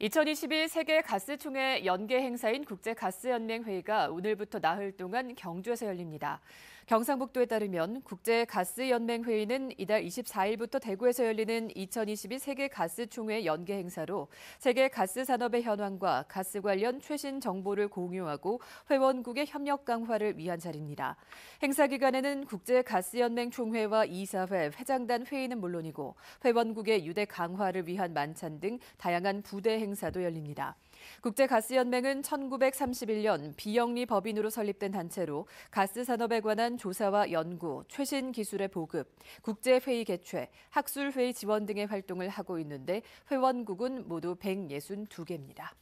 2022 세계 가스총회 연계 행사인 국제 가스연맹 회의가 오늘부터 나흘 동안 경주에서 열립니다. 경상북도에 따르면 국제 가스연맹 회의는 이달 24일부터 대구에서 열리는 2022 세계 가스총회 연계 행사로 세계 가스 산업의 현황과 가스 관련 최신 정보를 공유하고 회원국의 협력 강화를 위한 자리입니다. 행사 기간에는 국제 가스연맹 총회와 이사회, 회장단 회의는 물론이고 회원국의 유대 강화를 위한 만찬 등 다양한 부대 행 행사도 열립니다. 국제가스연맹은 1931년 비영리 법인으로 설립된 단체로 가스 산업에 관한 조사와 연구, 최신 기술의 보급, 국제회의 개최, 학술회의 지원 등의 활동을 하고 있는데 회원국은 모두 162개입니다.